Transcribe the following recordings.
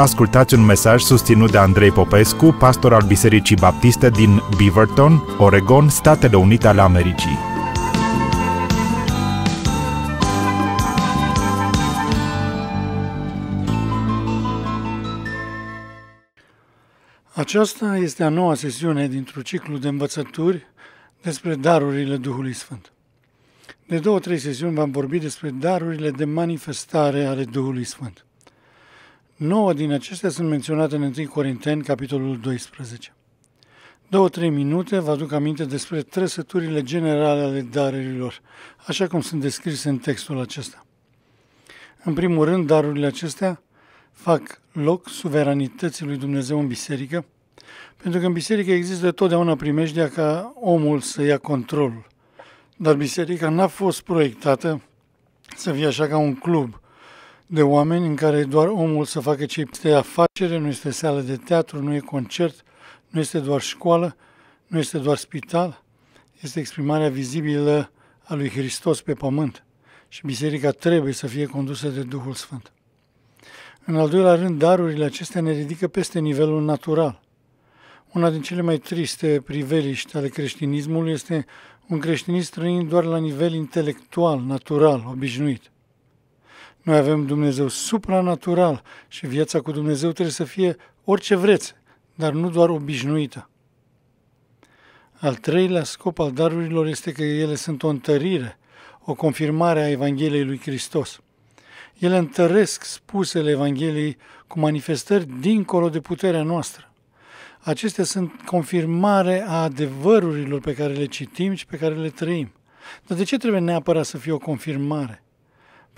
ascultați un mesaj susținut de Andrei Popescu, pastor al Bisericii Baptiste din Beaverton, Oregon, Statele Unite ale Americii. Aceasta este a noua sesiune dintr-un ciclu de învățături despre darurile Duhului Sfânt. De două, trei sesiuni v-am vorbit despre darurile de manifestare ale Duhului Sfânt. Nouă din acestea sunt menționate în 1 Corinteni, capitolul 12. Două-trei minute vă aduc aminte despre trăsăturile generale ale darurilor, așa cum sunt descrise în textul acesta. În primul rând, darurile acestea fac loc suveranității lui Dumnezeu în biserică, pentru că în biserică există totdeauna primejdea ca omul să ia controlul. Dar biserica n-a fost proiectată să fie așa ca un club de oameni în care doar omul să facă ce este afacere, nu este sală de teatru, nu e concert, nu este doar școală, nu este doar spital, este exprimarea vizibilă a lui Hristos pe pământ și biserica trebuie să fie condusă de Duhul Sfânt. În al doilea rând, darurile acestea ne ridică peste nivelul natural. Una din cele mai triste priveliști ale creștinismului este un creștinism trăind doar la nivel intelectual, natural, obișnuit – noi avem Dumnezeu supranatural și viața cu Dumnezeu trebuie să fie orice vreți, dar nu doar obișnuită. Al treilea scop al darurilor este că ele sunt o întărire, o confirmare a Evangheliei lui Hristos. Ele întăresc spusele Evangheliei cu manifestări dincolo de puterea noastră. Acestea sunt confirmare a adevărurilor pe care le citim și pe care le trăim. Dar de ce trebuie neapărat să fie o confirmare?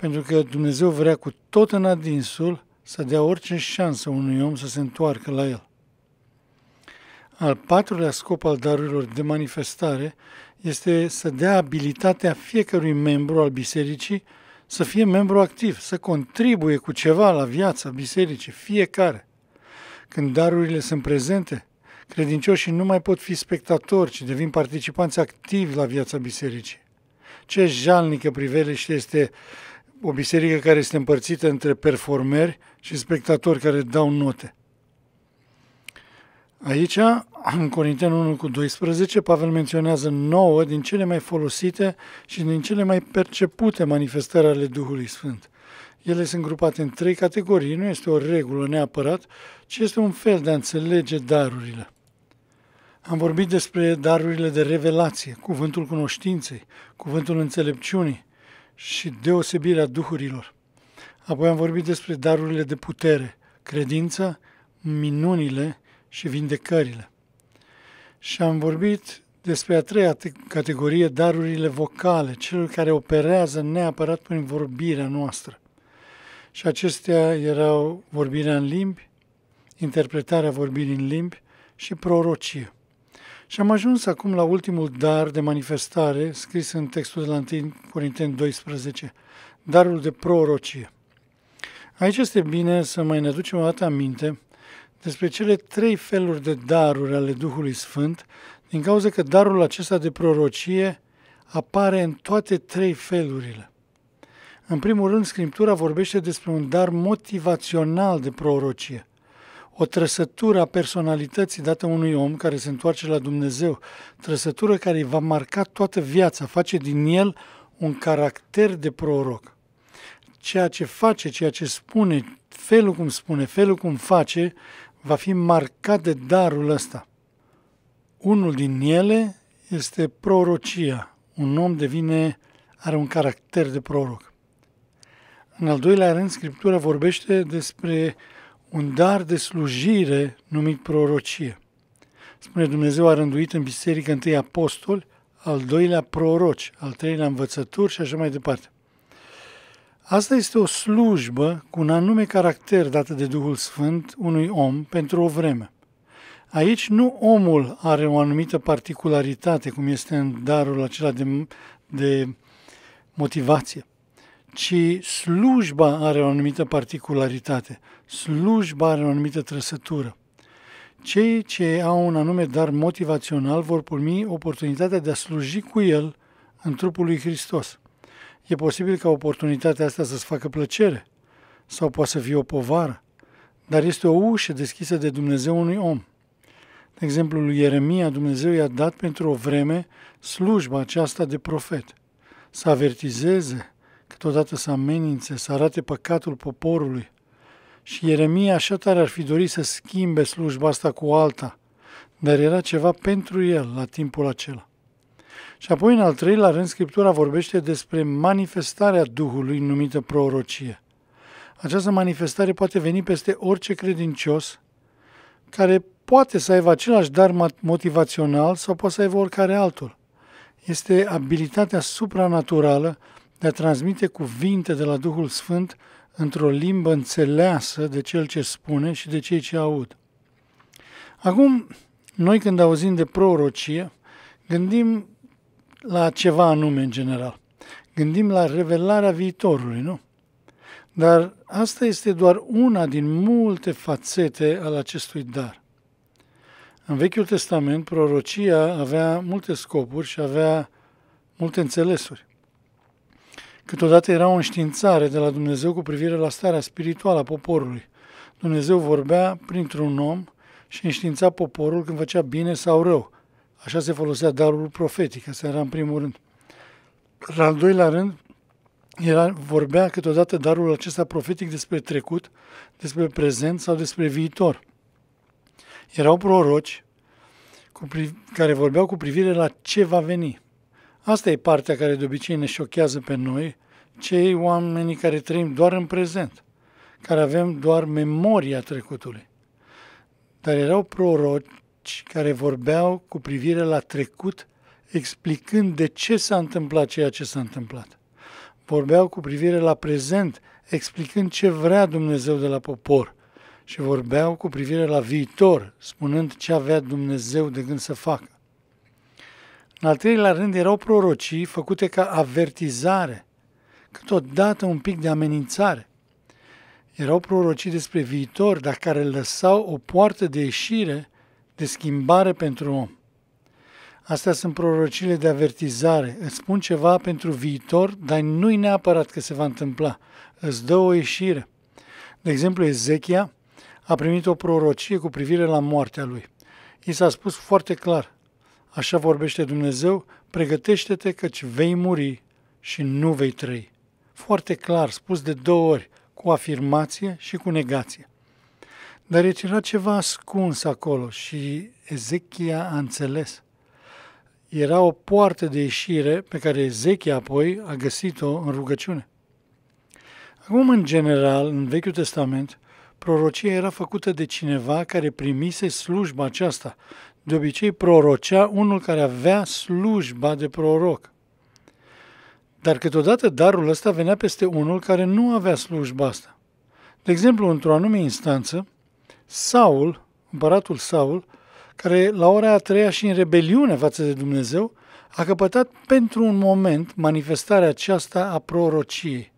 pentru că Dumnezeu vrea cu tot în adinsul să dea orice șansă unui om să se întoarcă la el. Al patrulea scop al darurilor de manifestare este să dea abilitatea fiecărui membru al bisericii să fie membru activ, să contribuie cu ceva la viața bisericii, fiecare. Când darurile sunt prezente, credincioșii nu mai pot fi spectatori, ci devin participanți activi la viața bisericii. Ce jalnică priveliște este o biserică care este împărțită între performeri și spectatori care dau note. Aici, în Corinteni 1 cu 12, Pavel menționează nouă din cele mai folosite și din cele mai percepute manifestări ale Duhului Sfânt. Ele sunt grupate în trei categorii, nu este o regulă neapărat, ci este un fel de a înțelege darurile. Am vorbit despre darurile de revelație, cuvântul cunoștinței, cuvântul înțelepciunii, și deosebirea duhurilor. Apoi am vorbit despre darurile de putere, credința, minunile și vindecările. Și am vorbit despre a treia categorie, darurile vocale, celor care operează neapărat prin vorbirea noastră. Și acestea erau vorbirea în limbi, interpretarea vorbirii în limbi și prorocie. Și am ajuns acum la ultimul dar de manifestare scris în textul de la 1 Corinteni 12, darul de prorocie. Aici este bine să mai ne aducem o dată aminte despre cele trei feluri de daruri ale Duhului Sfânt, din cauza că darul acesta de prorocie apare în toate trei felurile. În primul rând, Scriptura vorbește despre un dar motivațional de prorocie o trăsătură a personalității dată unui om care se întoarce la Dumnezeu, trăsătură care îi va marca toată viața, face din el un caracter de proroc. Ceea ce face, ceea ce spune, felul cum spune, felul cum face, va fi marcat de darul ăsta. Unul din ele este prorocia. Un om devine, are un caracter de proroc. În al doilea rând, Scriptura vorbește despre un dar de slujire numit prorocie. Spune Dumnezeu a rânduit în biserică întâi apostoli, al doilea proroci, al treilea învățături și așa mai departe. Asta este o slujbă cu un anume caracter dată de Duhul Sfânt unui om pentru o vreme. Aici nu omul are o anumită particularitate, cum este în darul acela de, de motivație, ci slujba are o anumită particularitate, slujba are o anumită trăsătură. Cei ce au un anume dar motivațional vor primi oportunitatea de a sluji cu el în trupul lui Hristos. E posibil ca oportunitatea asta să-ți facă plăcere sau poate să fie o povară, dar este o ușă deschisă de Dumnezeu unui om. De exemplu, lui Ieremia, Dumnezeu i-a dat pentru o vreme slujba aceasta de profet, să avertizeze, câteodată să amenințe, să arate păcatul poporului. Și Ieremia așa tare ar fi dorit să schimbe slujba asta cu alta, dar era ceva pentru el la timpul acela. Și apoi, în al treilea rând, Scriptura vorbește despre manifestarea Duhului numită prorocie. Această manifestare poate veni peste orice credincios care poate să aibă același dar motivațional sau poate să aibă oricare altul. Este abilitatea supranaturală de a transmite cuvinte de la Duhul Sfânt într-o limbă înțeleasă de cel ce spune și de cei ce aud. Acum, noi când auzim de prorocie, gândim la ceva anume în general. Gândim la revelarea viitorului, nu? Dar asta este doar una din multe fațete al acestui dar. În Vechiul Testament, prorocia avea multe scopuri și avea multe înțelesuri. Câteodată era o înștiințare de la Dumnezeu cu privire la starea spirituală a poporului. Dumnezeu vorbea printr-un om și înștiința poporul când făcea bine sau rău. Așa se folosea darul profetic, asta era în primul rând. La al doilea rând, era, vorbea câteodată darul acesta profetic despre trecut, despre prezent sau despre viitor. Erau proroci cu care vorbeau cu privire la ce va veni. Asta e partea care de obicei ne șochează pe noi, cei oamenii care trăim doar în prezent, care avem doar memoria trecutului. Dar erau proroci care vorbeau cu privire la trecut, explicând de ce s-a întâmplat ceea ce s-a întâmplat. Vorbeau cu privire la prezent, explicând ce vrea Dumnezeu de la popor și vorbeau cu privire la viitor, spunând ce avea Dumnezeu de gând să facă. În al treilea rând erau prorocii făcute ca avertizare, câteodată un pic de amenințare. Erau prorocii despre viitor, dar care lăsau o poartă de ieșire, de schimbare pentru om. Astea sunt prorocile de avertizare. Îți spun ceva pentru viitor, dar nu-i neapărat că se va întâmpla. Îți dă o ieșire. De exemplu, Ezechia a primit o prorocie cu privire la moartea lui. I s-a spus foarte clar, Așa vorbește Dumnezeu, pregătește-te căci vei muri și nu vei trăi. Foarte clar, spus de două ori, cu afirmație și cu negație. Dar era ceva ascuns acolo și Ezechia a înțeles. Era o poartă de ieșire pe care Ezechia apoi a găsit-o în rugăciune. Acum, în general, în Vechiul Testament, prorocia era făcută de cineva care primise slujba aceasta de obicei prorocea unul care avea slujba de proroc. Dar câteodată darul ăsta venea peste unul care nu avea slujba asta. De exemplu, într-o anume instanță, Saul, împăratul Saul, care la ora a treia și în rebeliune față de Dumnezeu, a căpătat pentru un moment manifestarea aceasta a prorociei.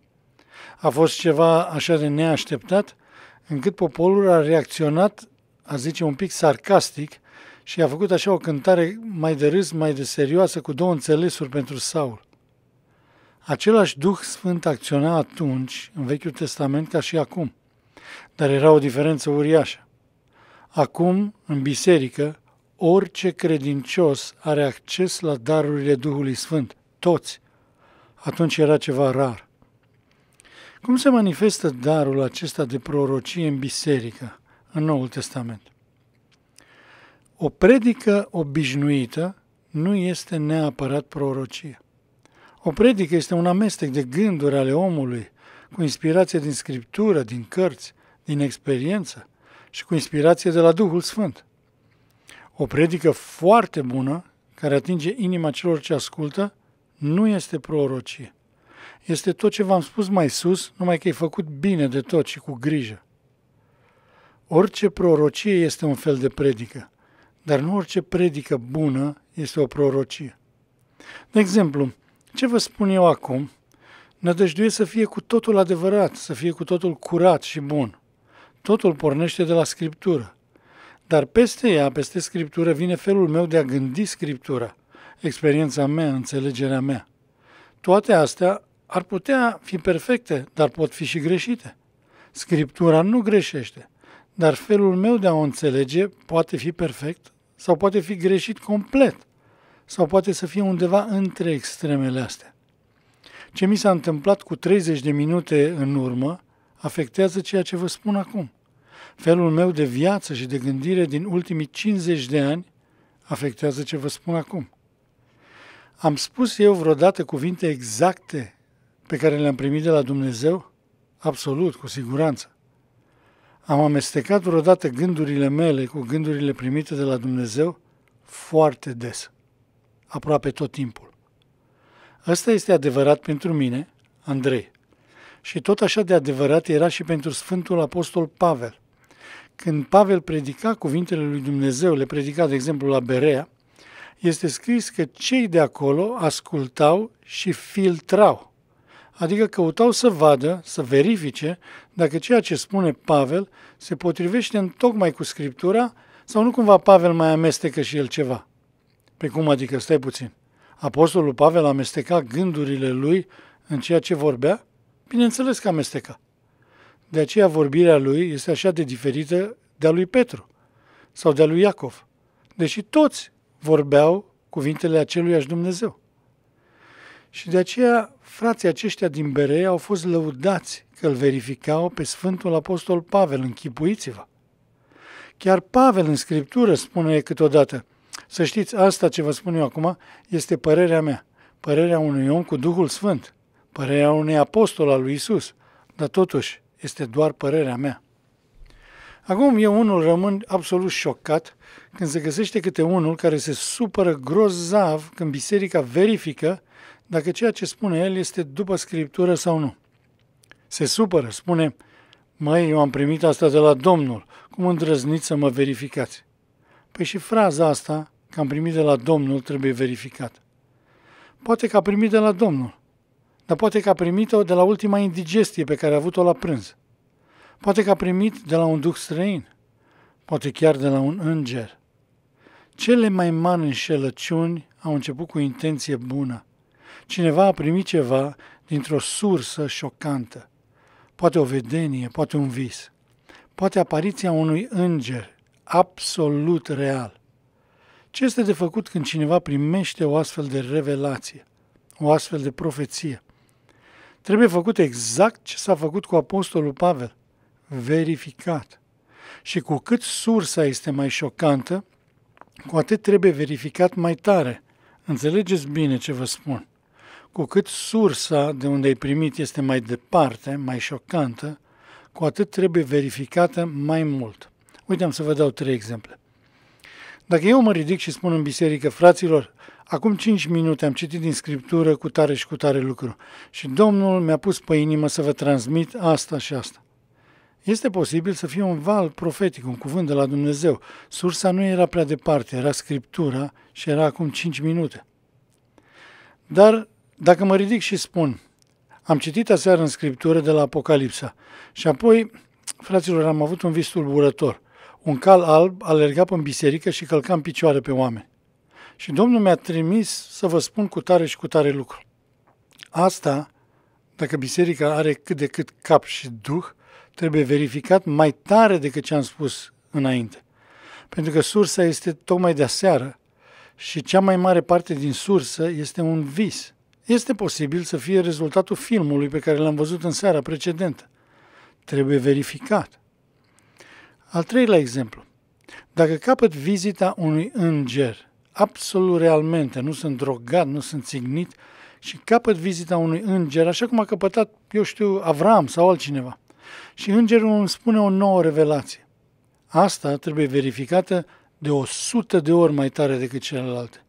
A fost ceva așa de neașteptat, încât poporul a reacționat, a zice un pic sarcastic, și a făcut așa o cântare mai de râs, mai de serioasă, cu două înțelesuri pentru Saul. Același Duh Sfânt acționa atunci, în Vechiul Testament, ca și acum, dar era o diferență uriașă. Acum, în biserică, orice credincios are acces la darurile Duhului Sfânt, toți. Atunci era ceva rar. Cum se manifestă darul acesta de prorocie în biserică, în Noul Testament? O predică obișnuită nu este neapărat prorocie. O predică este un amestec de gânduri ale omului, cu inspirație din scriptură, din cărți, din experiență și cu inspirație de la Duhul Sfânt. O predică foarte bună, care atinge inima celor ce ascultă, nu este prorocie. Este tot ce v-am spus mai sus, numai că e făcut bine de tot și cu grijă. Orice prorocie este un fel de predică dar nu orice predică bună este o prorocie. De exemplu, ce vă spun eu acum, nădăjduie să fie cu totul adevărat, să fie cu totul curat și bun. Totul pornește de la Scriptură. Dar peste ea, peste Scriptură, vine felul meu de a gândi Scriptura, experiența mea, înțelegerea mea. Toate astea ar putea fi perfecte, dar pot fi și greșite. Scriptura nu greșește, dar felul meu de a o înțelege poate fi perfect sau poate fi greșit complet sau poate să fie undeva între extremele astea. Ce mi s-a întâmplat cu 30 de minute în urmă afectează ceea ce vă spun acum. Felul meu de viață și de gândire din ultimii 50 de ani afectează ce vă spun acum. Am spus eu vreodată cuvinte exacte pe care le-am primit de la Dumnezeu? Absolut, cu siguranță. Am amestecat vreodată gândurile mele cu gândurile primite de la Dumnezeu foarte des, aproape tot timpul. Ăsta este adevărat pentru mine, Andrei. Și tot așa de adevărat era și pentru Sfântul Apostol Pavel. Când Pavel predica cuvintele lui Dumnezeu, le predica, de exemplu, la Berea, este scris că cei de acolo ascultau și filtrau adică căutau să vadă, să verifice dacă ceea ce spune Pavel se potrivește în tocmai cu Scriptura sau nu cumva Pavel mai amestecă și el ceva. Pe cum adică, stai puțin, apostolul Pavel amesteca gândurile lui în ceea ce vorbea? Bineînțeles că amesteca. De aceea vorbirea lui este așa de diferită de-a lui Petru sau de-a lui Iacov, deși toți vorbeau cuvintele aceluiași Dumnezeu. Și de aceea frații aceștia din berea au fost lăudați că îl verificau pe Sfântul Apostol Pavel, închipuiți-vă. Chiar Pavel în Scriptură spune câteodată, să știți, asta ce vă spun eu acum este părerea mea, părerea unui om cu Duhul Sfânt, părerea unui apostol al lui Isus, dar totuși este doar părerea mea. Acum eu unul rămân absolut șocat când se găsește câte unul care se supără grozav când biserica verifică dacă ceea ce spune el este după Scriptură sau nu. Se supără, spune, măi, eu am primit asta de la Domnul, cum îndrăzniți să mă verificați? Păi și fraza asta, că am primit de la Domnul, trebuie verificată. Poate că a primit de la Domnul, dar poate că a primit-o de la ultima indigestie pe care a avut-o la prânz. Poate că a primit de la un duc străin, poate chiar de la un înger. Cele mai mari înșelăciuni au început cu intenție bună, Cineva a primit ceva dintr-o sursă șocantă, poate o vedenie, poate un vis, poate apariția unui înger absolut real. Ce este de făcut când cineva primește o astfel de revelație, o astfel de profeție? Trebuie făcut exact ce s-a făcut cu Apostolul Pavel, verificat. Și cu cât sursa este mai șocantă, cu atât trebuie verificat mai tare. Înțelegeți bine ce vă spun. Cu cât sursa de unde ai primit este mai departe, mai șocantă, cu atât trebuie verificată mai mult. Uite, am să vă dau trei exemple. Dacă eu mă ridic și spun în biserică, fraților, acum 5 minute am citit din scriptură cu tare și cu tare lucru și Domnul mi-a pus pe inimă să vă transmit asta și asta. Este posibil să fie un val profetic, un cuvânt de la Dumnezeu. Sursa nu era prea departe, era scriptura și era acum 5 minute. Dar dacă mă ridic și spun, am citit aseară în scriptură de la Apocalipsa și apoi, fraților, am avut un vis tulburător. Un cal alb alerga pe biserică și călca în picioare pe oameni. Și Domnul mi-a trimis să vă spun cu tare și cu tare lucru. Asta, dacă biserica are cât de cât cap și duh, trebuie verificat mai tare decât ce am spus înainte. Pentru că sursa este tocmai de aseară și cea mai mare parte din sursă este un vis este posibil să fie rezultatul filmului pe care l-am văzut în seara precedentă. Trebuie verificat. Al treilea exemplu. Dacă capăt vizita unui înger, absolut realmente, nu sunt drogat, nu sunt țignit, și capăt vizita unui înger, așa cum a căpătat, eu știu, Avram sau altcineva. Și îngerul îmi spune o nouă revelație. Asta trebuie verificată de o sută de ori mai tare decât celelalte,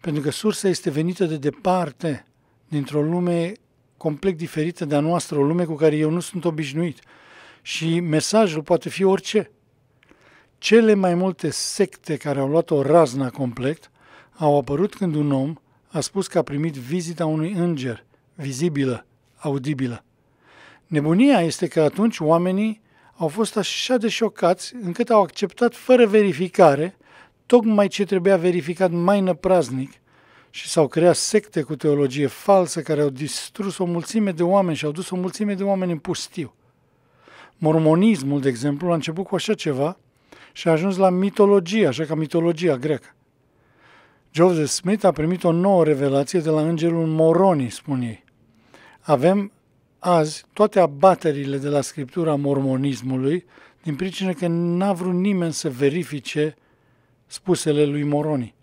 pentru că sursa este venită de departe dintr-o lume complet diferită de a noastră, o lume cu care eu nu sunt obișnuit. Și mesajul poate fi orice. Cele mai multe secte care au luat o razna complet au apărut când un om a spus că a primit vizita unui înger, vizibilă, audibilă. Nebunia este că atunci oamenii au fost așa de șocați încât au acceptat fără verificare tocmai ce trebuia verificat mai năpraznic și s-au creat secte cu teologie falsă care au distrus o mulțime de oameni și au dus o mulțime de oameni în pustiu. Mormonismul, de exemplu, a început cu așa ceva și a ajuns la mitologie, așa ca mitologia greacă. Joseph Smith a primit o nouă revelație de la îngerul Moroni, spun ei. Avem azi toate abaterile de la scriptura mormonismului din pricină că n-a vrut nimeni să verifice spusele lui Moroni.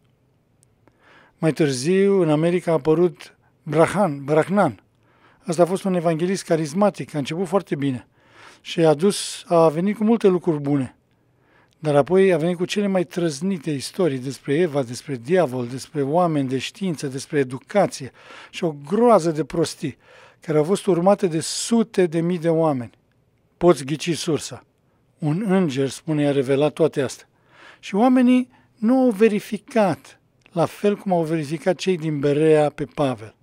Mai târziu, în America a apărut Brahan, Brahnan. Asta a fost un evanghelist carismatic, a început foarte bine și a, dus, a venit cu multe lucruri bune. Dar apoi a venit cu cele mai trăznite istorii despre Eva, despre diavol, despre oameni de știință, despre educație și o groază de prostii care au fost urmate de sute de mii de oameni. Poți ghici sursa. Un înger, spune, a revelat toate astea. Și oamenii nu au verificat la fel cum au verificat cei din Berea pe Pavel.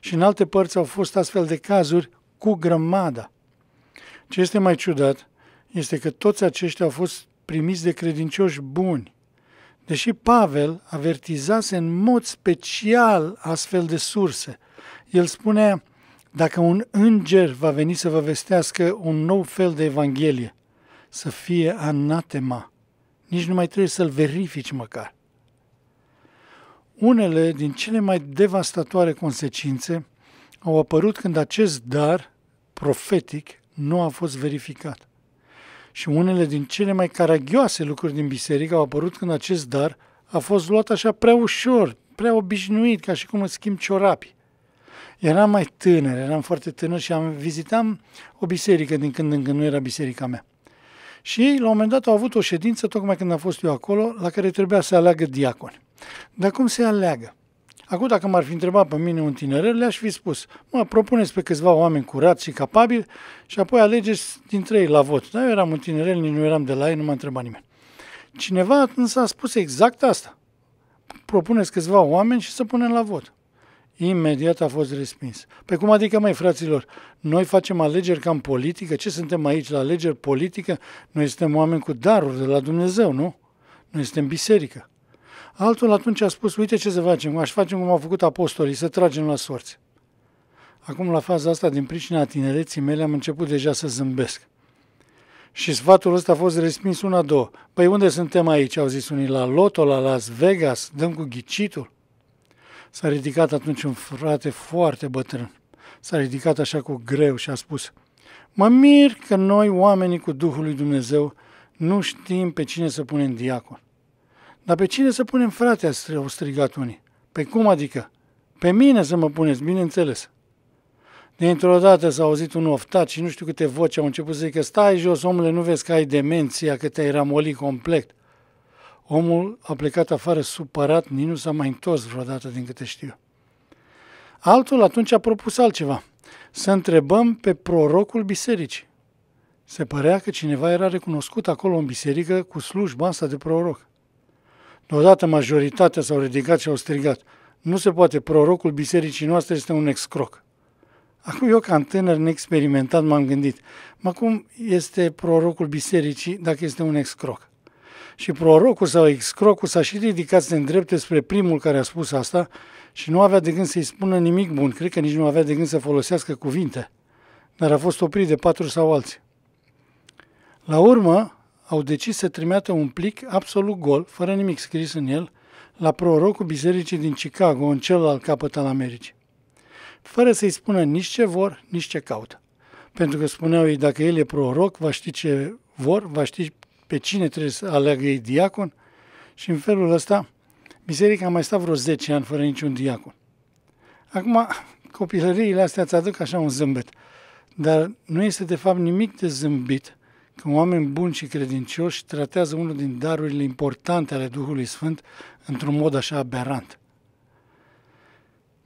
Și în alte părți au fost astfel de cazuri cu grămada. Ce este mai ciudat este că toți aceștia au fost primiți de credincioși buni, deși Pavel avertizase în mod special astfel de surse. El spunea, dacă un înger va veni să vă vestească un nou fel de evanghelie, să fie anatema. Nici nu mai trebuie să-l verifici măcar. Unele din cele mai devastatoare consecințe au apărut când acest dar profetic nu a fost verificat. Și unele din cele mai caragioase lucruri din biserică au apărut când acest dar a fost luat așa prea ușor, prea obișnuit, ca și cum îți schimbi ciorapii. Eram mai tânăr, eram foarte tânăr și am vizitam o biserică din când în când, nu era biserica mea. Și la un moment dat au avut o ședință, tocmai când am fost eu acolo, la care trebuia să aleagă diaconi. Dar cum se aleagă? Acum, dacă m-ar fi întrebat pe mine un tinerel, le-aș fi spus, mă, propuneți pe câțiva oameni curați și capabili și apoi alegeți dintre ei la vot. Dar eu eram un tinerel, nici nu eram de la ei, nu m-a întrebat nimeni. Cineva însă a spus exact asta. Propuneți câțiva oameni și să punem la vot. Imediat a fost respins. Pe cum adică, mai fraților, noi facem alegeri ca în politică? Ce suntem aici la alegeri politică? Noi suntem oameni cu daruri de la Dumnezeu, nu? Noi suntem biserică. Altul atunci a spus, uite ce să facem, aș face cum au făcut apostolii, să tragem la sorți. Acum, la faza asta, din pricina tinereții mele, am început deja să zâmbesc. Și sfatul ăsta a fost respins una, două. Păi unde suntem aici, au zis unii, la Loto, la Las Vegas, dăm cu ghicitul? S-a ridicat atunci un frate foarte bătrân. S-a ridicat așa cu greu și a spus, mă mir că noi, oamenii cu Duhul lui Dumnezeu, nu știm pe cine să punem diacon. Dar pe cine să punem frate, au strigat unii. Pe cum adică? Pe mine să mă puneți, bineînțeles. Dintr-o dată s-a auzit un oftat și nu știu câte voci au început să zică stai jos, omule, nu vezi că ai demenția, că te-ai ramolit complet. Omul a plecat afară supărat, nici nu s-a mai întors vreodată din câte știu. Altul atunci a propus altceva. Să întrebăm pe prorocul bisericii. Se părea că cineva era recunoscut acolo în biserică cu slujba asta de proroc. Deodată majoritatea s-au ridicat și au strigat. Nu se poate, prorocul bisericii noastre este un excroc. Acum eu, ca tânăr neexperimentat, m-am gândit, mă cum este prorocul bisericii dacă este un excroc? Și prorocul sau excrocul s-a și ridicat să îndrepte spre primul care a spus asta și nu avea de gând să-i spună nimic bun, cred că nici nu avea de gând să folosească cuvinte, dar a fost oprit de patru sau alții. La urmă, au decis să trimeată un plic absolut gol, fără nimic scris în el, la prorocul bisericii din Chicago, în celălalt capăt al Americii, fără să-i spună nici ce vor, nici ce caută. Pentru că spuneau ei, dacă el e proroc, va ști ce vor, va ști pe cine trebuie să aleagă ei diacon și în felul ăsta biserica a mai stat vreo 10 ani fără niciun diacon. Acum, copilăriile astea îți aduc așa un zâmbet, dar nu este de fapt nimic de zâmbit când oameni buni și credincioși tratează unul din darurile importante ale Duhului Sfânt într-un mod așa aberant.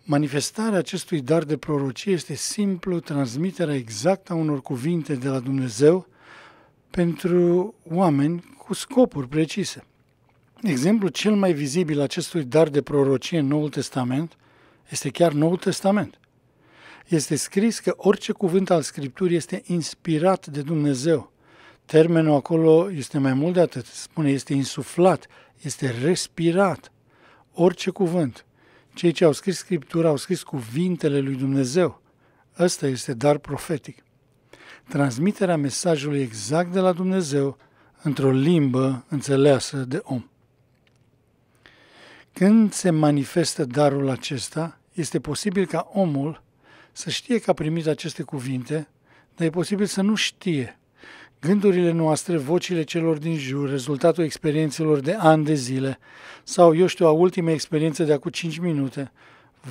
Manifestarea acestui dar de prorocie este simplu transmiterea exactă a unor cuvinte de la Dumnezeu pentru oameni cu scopuri precise. Exemplu cel mai vizibil acestui dar de prorocie în Noul Testament este chiar Noul Testament. Este scris că orice cuvânt al Scripturii este inspirat de Dumnezeu Termenul acolo este mai mult de atât. Spune, este insuflat, este respirat. Orice cuvânt. Cei ce au scris Scriptura au scris cuvintele lui Dumnezeu. Ăsta este dar profetic. Transmiterea mesajului exact de la Dumnezeu într-o limbă înțeleasă de om. Când se manifestă darul acesta, este posibil ca omul să știe că a primit aceste cuvinte, dar e posibil să nu știe gândurile noastre, vocile celor din jur, rezultatul experiențelor de ani de zile sau, eu știu, a ultimei experiențe de acum 5 minute,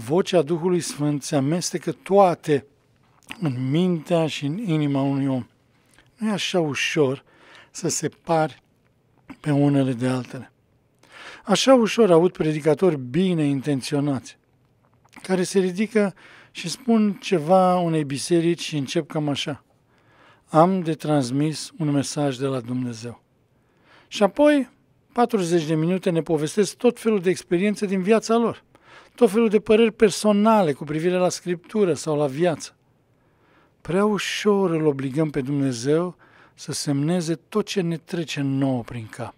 vocea Duhului Sfânt se amestecă toate în mintea și în inima unui om. Nu e așa ușor să separi pe unele de altele. Așa ușor aud predicatori bine intenționați, care se ridică și spun ceva unei biserici și încep cam așa – am de transmis un mesaj de la Dumnezeu. Și apoi, 40 de minute ne povestesc tot felul de experiențe din viața lor, tot felul de păreri personale cu privire la Scriptură sau la viață. Prea ușor îl obligăm pe Dumnezeu să semneze tot ce ne trece nouă prin cap.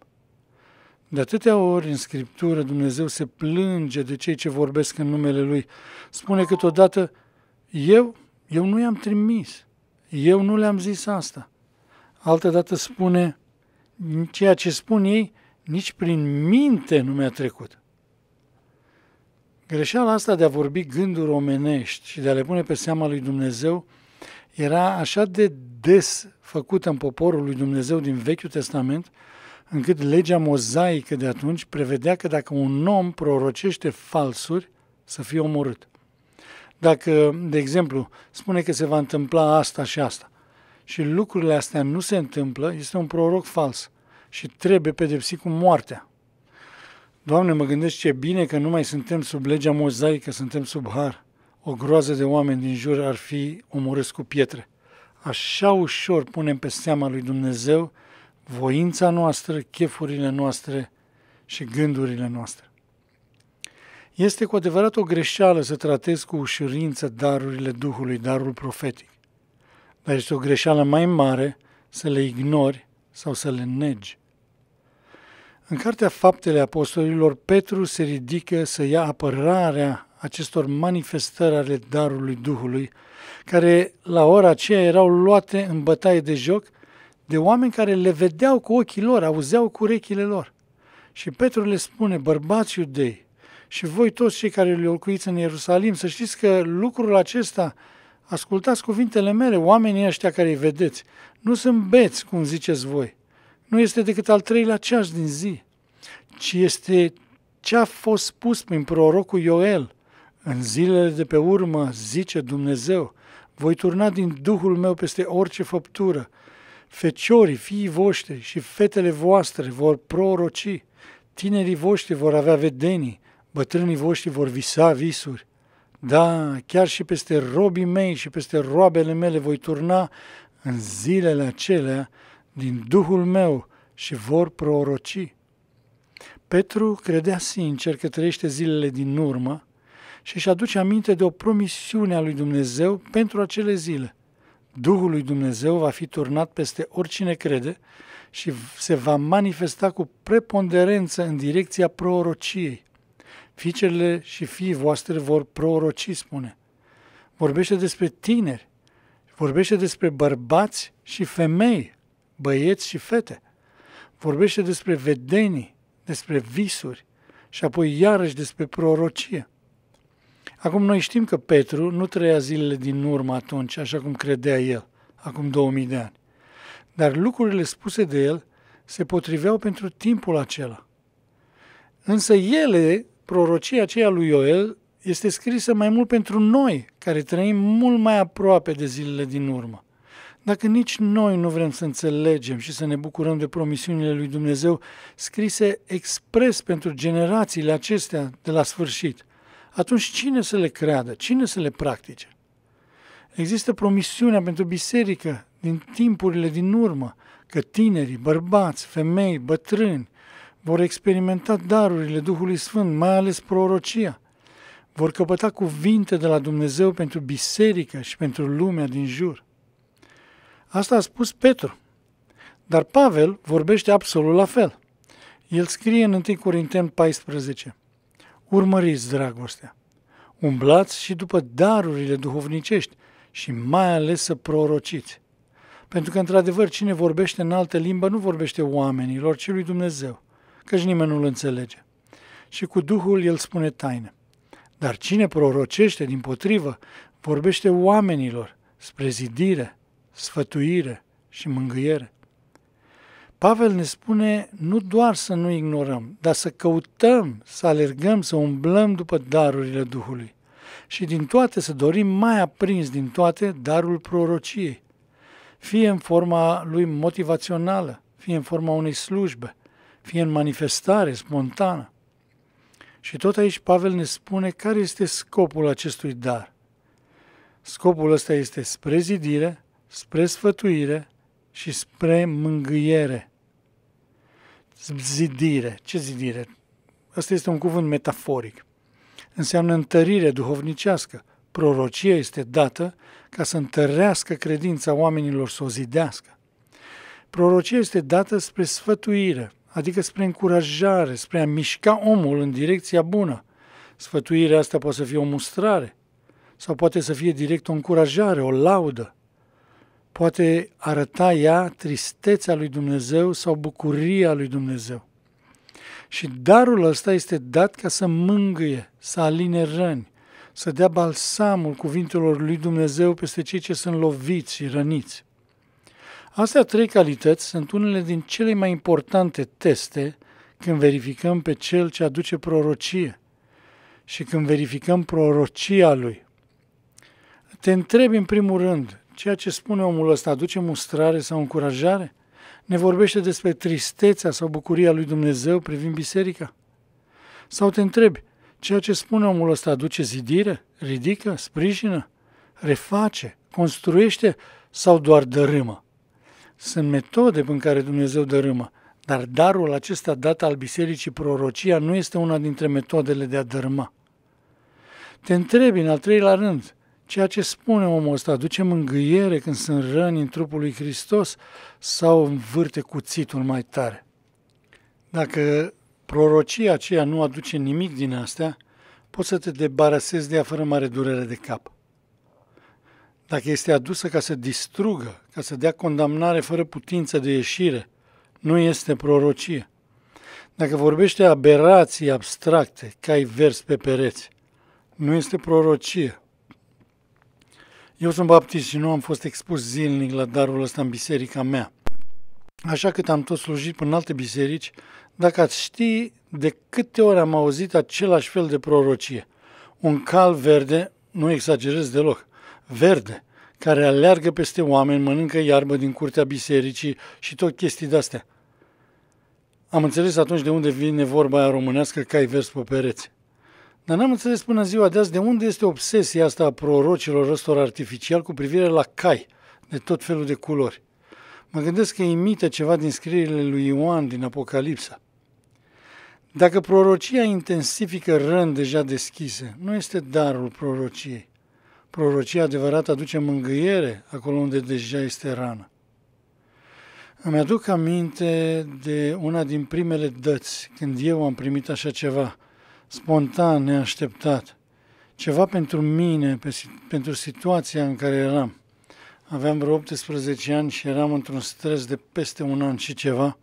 De atâtea ori în Scriptură Dumnezeu se plânge de cei ce vorbesc în numele Lui. Spune câteodată, eu, eu nu i-am trimis. Eu nu le-am zis asta. Altădată spune, ceea ce spun ei, nici prin minte nu mi-a trecut. Greșeala asta de a vorbi gânduri omenești și de a le pune pe seama lui Dumnezeu era așa de des făcută în poporul lui Dumnezeu din Vechiul Testament, încât legea mozaică de atunci prevedea că dacă un om prorocește falsuri, să fie omorât. Dacă, de exemplu, spune că se va întâmpla asta și asta și lucrurile astea nu se întâmplă, este un proroc fals și trebuie pedepsit cu moartea. Doamne, mă gândesc ce bine că nu mai suntem sub legea mozaică, suntem sub har. O groază de oameni din jur ar fi omorâți cu pietre. Așa ușor punem pe seama lui Dumnezeu voința noastră, chefurile noastre și gândurile noastre. Este cu adevărat o greșeală să tratezi cu ușurință darurile Duhului, darul profetic. Dar este o greșeală mai mare să le ignori sau să le negi. În Cartea Faptele Apostolilor, Petru se ridică să ia apărarea acestor manifestări ale darului Duhului, care la ora aceea erau luate în bătaie de joc de oameni care le vedeau cu ochii lor, auzeau cu urechile lor. Și Petru le spune, bărbați iudei, și voi toți cei care locuiți în Ierusalim, să știți că lucrul acesta, ascultați cuvintele mele, oamenii ăștia care îi vedeți, nu sunt beți, cum ziceți voi. Nu este decât al treilea ceas din zi, ci este ce a fost spus prin prorocul Ioel. În zilele de pe urmă, zice Dumnezeu, voi turna din Duhul meu peste orice făptură. Feciorii, fiii voștri și fetele voastre vor proroci, tinerii voștri vor avea vedenii, Bătrânii voștri vor visa visuri. Da, chiar și peste robii mei și peste roabele mele voi turna în zilele acelea din Duhul meu și vor proroci. Petru credea sincer că trăiește zilele din urmă și își aduce aminte de o promisiune a lui Dumnezeu pentru acele zile. Duhul lui Dumnezeu va fi turnat peste oricine crede și se va manifesta cu preponderență în direcția prorociei. Fiicele și fiii voastre vor proroci, spune. Vorbește despre tineri, vorbește despre bărbați și femei, băieți și fete. Vorbește despre vedenii, despre visuri și apoi iarăși despre prorocie. Acum noi știm că Petru nu trăia zilele din urmă atunci, așa cum credea el, acum 2000 de ani. Dar lucrurile spuse de el se potriveau pentru timpul acela. Însă ele prorocia aceea lui Ioel este scrisă mai mult pentru noi, care trăim mult mai aproape de zilele din urmă. Dacă nici noi nu vrem să înțelegem și să ne bucurăm de promisiunile lui Dumnezeu scrise expres pentru generațiile acestea de la sfârșit, atunci cine să le creadă, cine să le practice? Există promisiunea pentru biserică din timpurile din urmă, că tinerii, bărbați, femei, bătrâni, vor experimenta darurile Duhului Sfânt, mai ales prorocia. Vor căpăta cuvinte de la Dumnezeu pentru biserică și pentru lumea din jur. Asta a spus Petru. Dar Pavel vorbește absolut la fel. El scrie în 1 Corinteni 14. Urmăriți dragostea, umblați și după darurile duhovnicești și mai ales să prorociți. Pentru că, într-adevăr, cine vorbește în altă limbă nu vorbește oamenilor, ci lui Dumnezeu căci nimeni nu-l înțelege. Și cu Duhul el spune taine. Dar cine prorocește din potrivă, vorbește oamenilor spre zidire, sfătuire și mângâiere. Pavel ne spune nu doar să nu ignorăm, dar să căutăm, să alergăm, să umblăm după darurile Duhului și din toate să dorim mai aprins din toate darul prorociei, fie în forma lui motivațională, fie în forma unei slujbe, fie în manifestare spontană. Și tot aici Pavel ne spune care este scopul acestui dar. Scopul ăsta este spre zidire, spre sfătuire și spre mângâiere. Zidire. Ce zidire? Asta este un cuvânt metaforic. Înseamnă întărire duhovnicească. Prorocia este dată ca să întărească credința oamenilor, să o zidească. Prorocia este dată spre sfătuire, adică spre încurajare, spre a mișca omul în direcția bună. Sfătuirea asta poate să fie o mustrare sau poate să fie direct o încurajare, o laudă. Poate arăta ea tristețea lui Dumnezeu sau bucuria lui Dumnezeu. Și darul ăsta este dat ca să mângâie, să aline răni, să dea balsamul cuvintelor lui Dumnezeu peste cei ce sunt loviți și răniți. Astea trei calități sunt unele din cele mai importante teste când verificăm pe cel ce aduce prorocie și când verificăm prorocia lui. Te întrebi în primul rând, ceea ce spune omul ăsta aduce mustrare sau încurajare? Ne vorbește despre tristețea sau bucuria lui Dumnezeu privind biserica? Sau te întrebi, ceea ce spune omul ăsta aduce zidire, ridică, sprijină, reface, construiește sau doar dărâmă? Sunt metode prin care Dumnezeu dărâmă, dar darul acesta dat al Bisericii Prorocia nu este una dintre metodele de a dărâma. Te întrebi în al treilea rând, ceea ce spune omul ăsta, aduce mângâiere când sunt răni în trupul lui Hristos sau învârte cuțitul mai tare. Dacă prorocia aceea nu aduce nimic din astea, poți să te debarasezi de ea fără mare durere de cap. Dacă este adusă ca să distrugă ca să dea condamnare fără putință de ieșire, nu este prorocie. Dacă vorbește aberații abstracte, ca vers pe pereți, nu este prorocie. Eu sunt baptist și nu am fost expus zilnic la darul ăsta în biserica mea. Așa cât am tot slujit până în alte biserici, dacă ați ști de câte ori am auzit același fel de prorocie. Un cal verde, nu exagerez deloc, verde, care aleargă peste oameni, mănâncă iarbă din curtea bisericii și tot chestii de-astea. Am înțeles atunci de unde vine vorba aia românească ai vers pe pereți. Dar n-am înțeles până ziua de azi de unde este obsesia asta a prorocilor ăstor artificial cu privire la cai de tot felul de culori. Mă gândesc că imită ceva din scrierile lui Ioan din Apocalipsa. Dacă prorocia intensifică rând deja deschise, nu este darul prorociei. Prorocia adevărată aduce mângâiere acolo unde deja este rană. Îmi aduc aminte de una din primele dăți, când eu am primit așa ceva, spontan, neașteptat, ceva pentru mine, pe, pentru situația în care eram. Aveam vreo 18 ani și eram într-un stres de peste un an și ceva.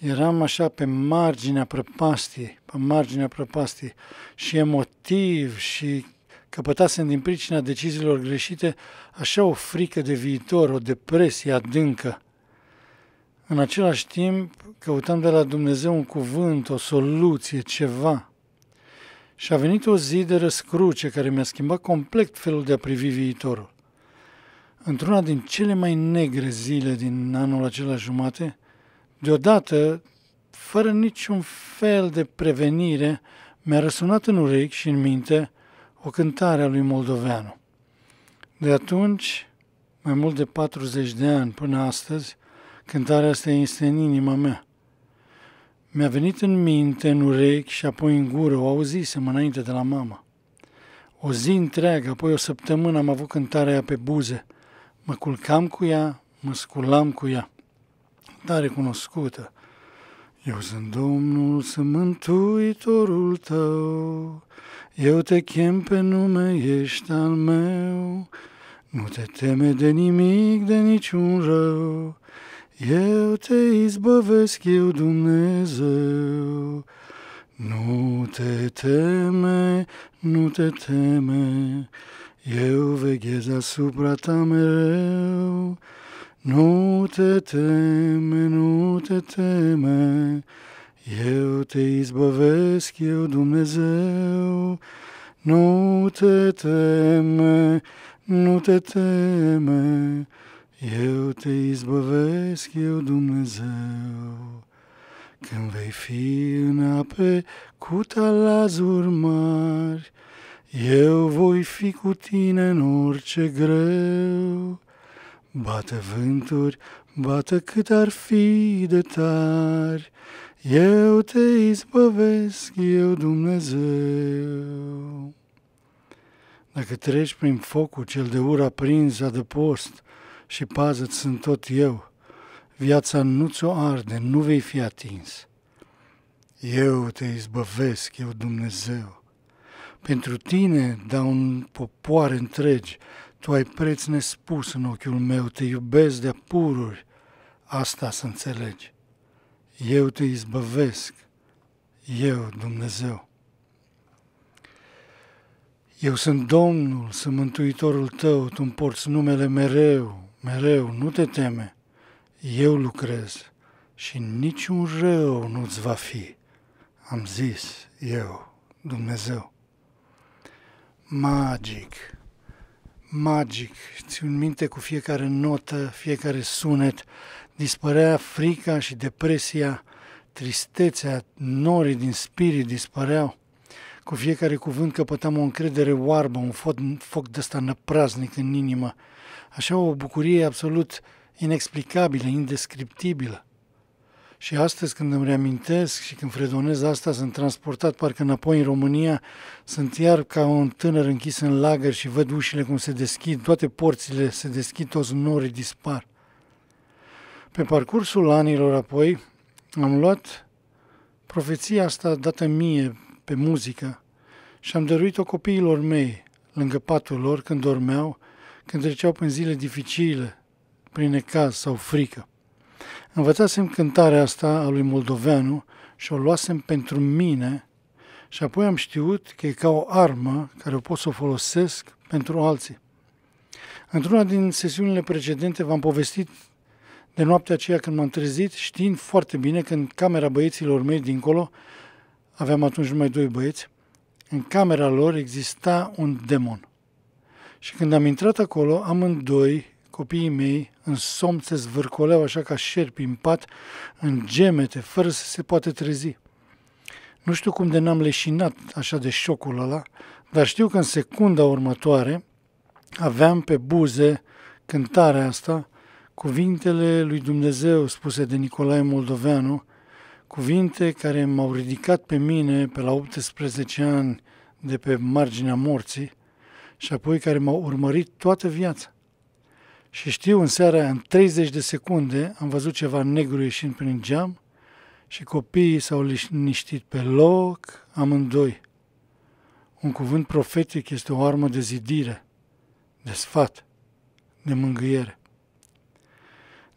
Eram așa pe marginea prăpastiei, pe marginea prăpastiei și emotiv și căpătasem din pricina deciziilor greșite așa o frică de viitor, o depresie adâncă. În același timp, căutam de la Dumnezeu un cuvânt, o soluție, ceva. Și a venit o zi de răscruce care mi-a schimbat complet felul de a privi viitorul. Într-una din cele mai negre zile din anul acela jumate, deodată, fără niciun fel de prevenire, mi-a răsunat în urechi și în minte o cântare a lui Moldoveanu. De atunci, mai mult de 40 de ani până astăzi, cântarea asta este în inima mea. Mi-a venit în minte, în urechi și apoi în gură, o auzisem înainte de la mama. O zi întreagă, apoi o săptămână am avut cântarea pe buze. Mă culcam cu ea, mă sculam cu ea. Tare cunoscută, eu sunt Domnul, sunt Mântuitorul tău, Eu te chem pe nume, ești al meu, Nu te teme de nimic, de niciun rău, Eu te izbăvesc, eu Dumnezeu. Nu te teme, nu te teme, Eu veghez asupra ta mereu, nu te teme, nu te teme, eu te izbăvesc, eu Dumnezeu. Nu te teme, nu te teme, eu te izbăvesc, eu Dumnezeu. Când vei fi în ape cu talazuri mari, eu voi fi cu tine în orice greu. Bate vânturi, bate cât ar fi de tari, eu te izbăvesc, eu Dumnezeu. Dacă treci prin focul cel de ura prins adăpost și pază sunt tot eu, viața nu ți-o arde, nu vei fi atins. Eu te izbăvesc, eu Dumnezeu. Pentru tine dau un popoare întregi, tu ai preț nespus în ochiul meu, te iubesc de pururi, asta să înțelegi. Eu te izbăvesc, eu, Dumnezeu. Eu sunt Domnul, sunt Mântuitorul tău, tu îmi porți numele mereu, mereu, nu te teme. Eu lucrez și niciun rău nu-ți va fi. Am zis eu, Dumnezeu. Magic magic. Țin minte cu fiecare notă, fiecare sunet, dispărea frica și depresia, tristețea, norii din spirit dispăreau. Cu fiecare cuvânt căpătam o încredere oarbă, un foc, foc de ăsta năpraznic în inimă. Așa o bucurie absolut inexplicabilă, indescriptibilă. Și astăzi când îmi reamintesc și când fredonez asta, sunt transportat parcă înapoi în România, sunt iar ca un tânăr închis în lagăr și văd ușile cum se deschid, toate porțile se deschid, toți norii dispar. Pe parcursul anilor apoi am luat profeția asta dată mie pe muzică și am dăruit-o copiilor mei lângă patul lor când dormeau, când treceau prin zile dificile, prin necaz sau frică. Învățasem cântarea asta a lui Moldoveanu și o luasem pentru mine și apoi am știut că e ca o armă care o pot să o folosesc pentru alții. Într-una din sesiunile precedente v-am povestit de noaptea aceea când m-am trezit, știind foarte bine că în camera băieților mei dincolo, aveam atunci numai doi băieți, în camera lor exista un demon. Și când am intrat acolo, amândoi copiii mei în somn se zvârcoleau așa ca șerpi în pat, în gemete, fără să se poate trezi. Nu știu cum de n-am leșinat așa de șocul ăla, dar știu că în secunda următoare aveam pe buze cântarea asta, cuvintele lui Dumnezeu spuse de Nicolae Moldoveanu, cuvinte care m-au ridicat pe mine pe la 18 ani de pe marginea morții și apoi care m-au urmărit toată viața. Și știu, în seara, în 30 de secunde, am văzut ceva negru ieșind prin geam și copiii s-au liniștit pe loc, amândoi. Un cuvânt profetic este o armă de zidire, de sfat, de mângâiere.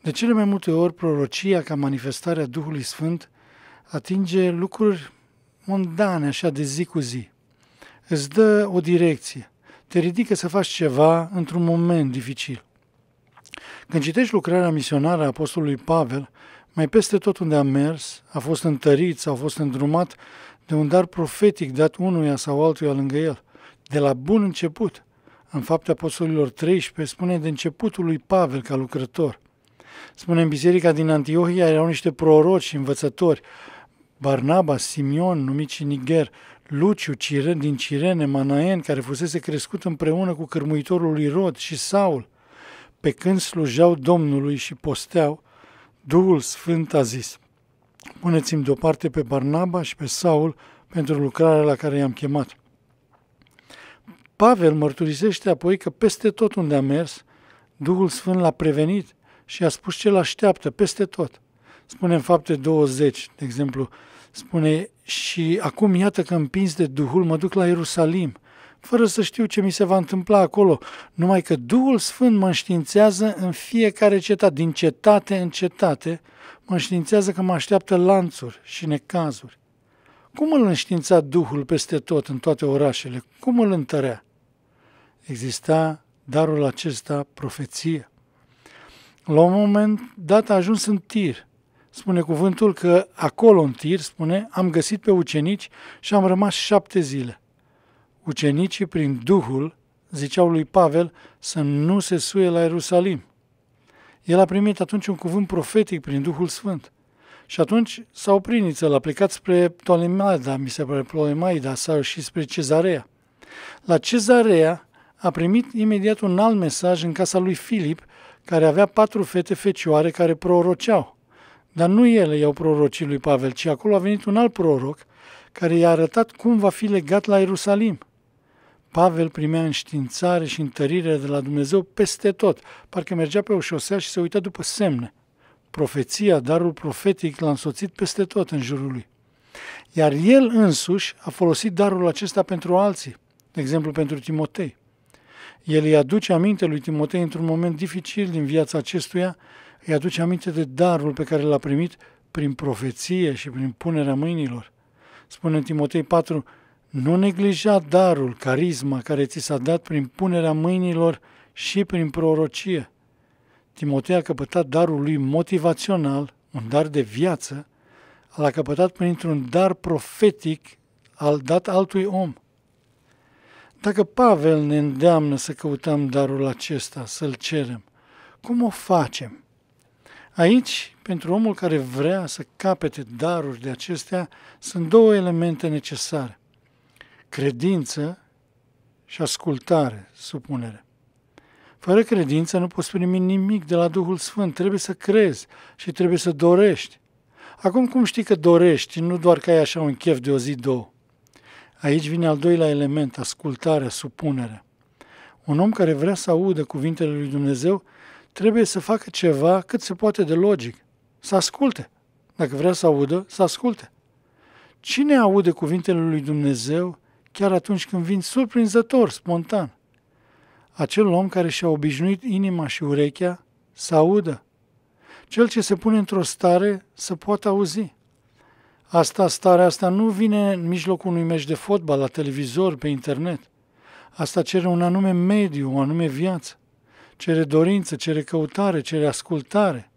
De cele mai multe ori, prorocia ca manifestarea Duhului Sfânt atinge lucruri mondane așa de zi cu zi. Îți dă o direcție, te ridică să faci ceva într-un moment dificil. Când citești lucrarea misionară a Apostolului Pavel, mai peste tot unde a mers, a fost întărit sau a fost îndrumat de un dar profetic dat unuia sau altuia lângă el, de la bun început. În fapte Apostolilor 13 spune de începutul lui Pavel ca lucrător. Spune în biserica din Antiohia erau niște proroci și învățători, Barnaba, Simion, numit și Niger, Luciu Ciren, din Cirene, Manaen, care fusese crescut împreună cu cărmuitorul lui Rod și Saul – pe când slujeau Domnului și posteau, Duhul Sfânt a zis, Puneți-mi deoparte pe Barnaba și pe Saul pentru lucrarea la care i-am chemat. Pavel mărturisește apoi că peste tot unde a mers, Duhul Sfânt l-a prevenit și a spus ce l-așteaptă peste tot. Spune în fapte 20, de exemplu, spune și acum iată că împins de Duhul mă duc la Ierusalim, fără să știu ce mi se va întâmpla acolo, numai că Duhul Sfânt mă înștiințează în fiecare cetate, din cetate în cetate, mă înștiințează că mă așteaptă lanțuri și necazuri. Cum îl înștiința Duhul peste tot, în toate orașele? Cum îl întărea? Exista darul acesta profeție. La un moment dat a ajuns în tir. Spune cuvântul că acolo în tir, spune, am găsit pe ucenici și am rămas șapte zile ucenicii prin Duhul ziceau lui Pavel să nu se suie la Ierusalim. El a primit atunci un cuvânt profetic prin Duhul Sfânt. Și atunci s-a oprit l a plecat spre Ptolemaida, mi se pare Ptolemaida, sau și spre Cezarea. La Cezarea a primit imediat un alt mesaj în casa lui Filip, care avea patru fete fecioare care proroceau. Dar nu ele i-au prorocit lui Pavel, ci acolo a venit un alt proroc care i-a arătat cum va fi legat la Ierusalim. Pavel primea înștiințare și întărire de la Dumnezeu peste tot, parcă mergea pe o șosea și se uita după semne. Profeția, darul profetic l-a însoțit peste tot în jurul lui. Iar el însuși a folosit darul acesta pentru alții, de exemplu pentru Timotei. El îi aduce aminte lui Timotei într-un moment dificil din viața acestuia, îi aduce aminte de darul pe care l-a primit prin profeție și prin punerea mâinilor. Spune în Timotei 4, nu neglija darul, carisma care ți s-a dat prin punerea mâinilor și prin prorocie. Timotei a căpătat darul lui motivațional, un dar de viață, l-a căpătat printr-un dar profetic al dat altui om. Dacă Pavel ne îndeamnă să căutăm darul acesta, să-l cerem, cum o facem? Aici, pentru omul care vrea să capete daruri de acestea, sunt două elemente necesare credință și ascultare, supunere. Fără credință nu poți primi nimic de la Duhul Sfânt. Trebuie să crezi și trebuie să dorești. Acum cum știi că dorești, nu doar că ai așa un chef de o zi, două. Aici vine al doilea element, ascultarea, supunerea. Un om care vrea să audă cuvintele lui Dumnezeu trebuie să facă ceva cât se poate de logic. Să asculte. Dacă vrea să audă, să asculte. Cine aude cuvintele lui Dumnezeu chiar atunci când vin surprinzător, spontan. Acel om care și-a obișnuit inima și urechea să audă. Cel ce se pune într-o stare să poată auzi. Asta, starea asta nu vine în mijlocul unui meci de fotbal, la televizor, pe internet. Asta cere un anume mediu, o anume viață. Cere dorință, cere căutare, cere ascultare.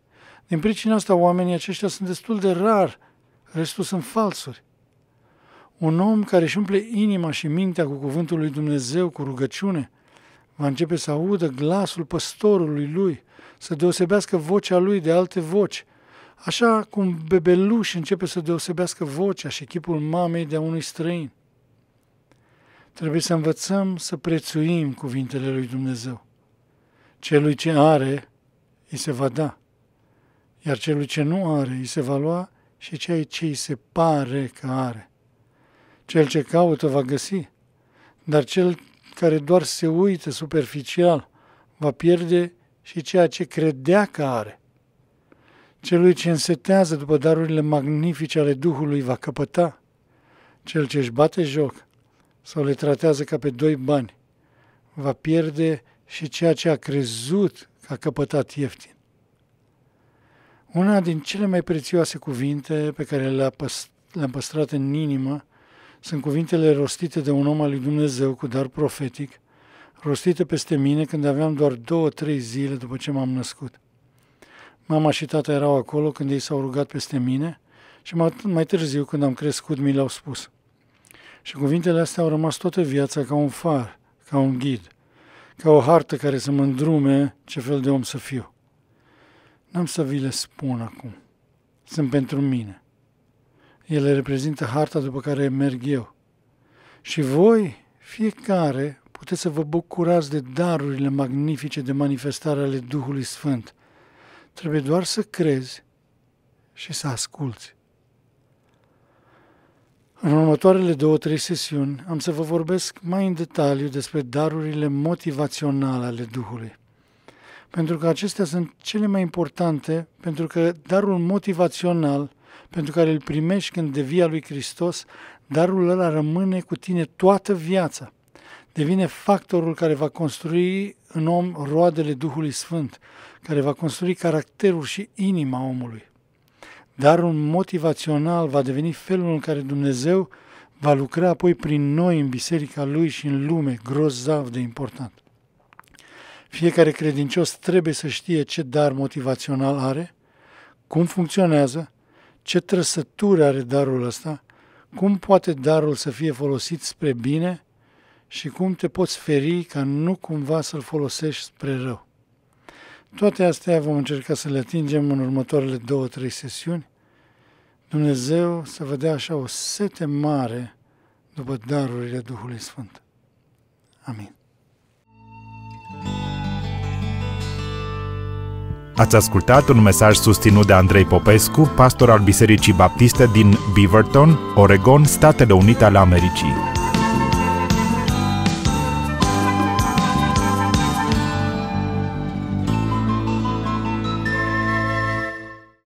Din pricina asta, oamenii aceștia sunt destul de rar. Restul sunt falsuri. Un om care își umple inima și mintea cu cuvântul lui Dumnezeu, cu rugăciune, va începe să audă glasul păstorului lui, să deosebească vocea lui de alte voci, așa cum bebeluș începe să deosebească vocea și chipul mamei de a unui străin. Trebuie să învățăm să prețuim cuvintele lui Dumnezeu. Celui ce are, îi se va da, iar celui ce nu are, îi se va lua și ceea ce îi se pare că are. Cel ce caută va găsi, dar cel care doar se uită superficial va pierde și ceea ce credea că are. Celui ce însetează după darurile magnifice ale Duhului va căpăta. Cel ce își bate joc sau le tratează ca pe doi bani va pierde și ceea ce a crezut că a căpătat ieftin. Una din cele mai prețioase cuvinte pe care le-am păstrat în inimă sunt cuvintele rostite de un om al lui Dumnezeu cu dar profetic, rostite peste mine când aveam doar două-trei zile după ce m-am născut. Mama și tata erau acolo când ei s-au rugat peste mine și mai târziu, când am crescut, mi le-au spus. Și cuvintele astea au rămas toată viața ca un far, ca un ghid, ca o hartă care să mă îndrume ce fel de om să fiu. N-am să vi le spun acum. Sunt pentru mine. Ele reprezintă harta după care merg eu. Și voi, fiecare, puteți să vă bucurați de darurile magnifice de manifestare ale Duhului Sfânt. Trebuie doar să crezi și să asculți. În următoarele două-trei sesiuni am să vă vorbesc mai în detaliu despre darurile motivaționale ale Duhului. Pentru că acestea sunt cele mai importante, pentru că darul motivațional – pentru care îl primești când devii al lui Hristos, darul ăla rămâne cu tine toată viața. Devine factorul care va construi în om roadele Duhului Sfânt, care va construi caracterul și inima omului. Darul motivațional va deveni felul în care Dumnezeu va lucra apoi prin noi în biserica lui și în lume, grozav de important. Fiecare credincios trebuie să știe ce dar motivațional are, cum funcționează ce trăsături are darul ăsta, cum poate darul să fie folosit spre bine și cum te poți feri ca nu cumva să-l folosești spre rău. Toate astea vom încerca să le atingem în următoarele două, trei sesiuni. Dumnezeu să vă dea așa o sete mare după darurile Duhului Sfânt. Amin. Ați ascultat un mesaj susținut de Andrei Popescu, pastor al Bisericii Baptiste din Beaverton, Oregon, Statele Unite ale Americii.